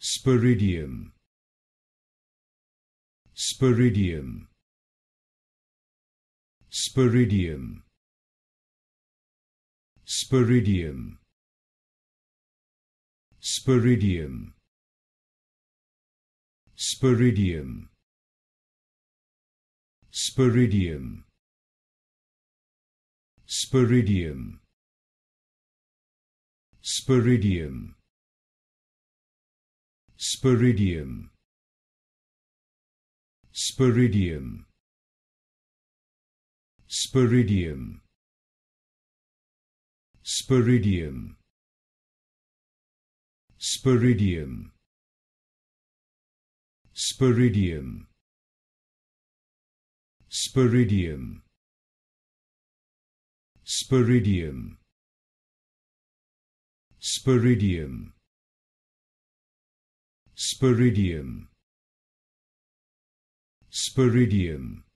Spiridium Spiridium Spiridium Spiridium Spiridium Spiridium Spiridium Spiridium Spiridium Spiridium Spiridium Spiridium Spiridium Spiridium Spiridium Spiridium Spiridium Spiridium Spiridium Spiridium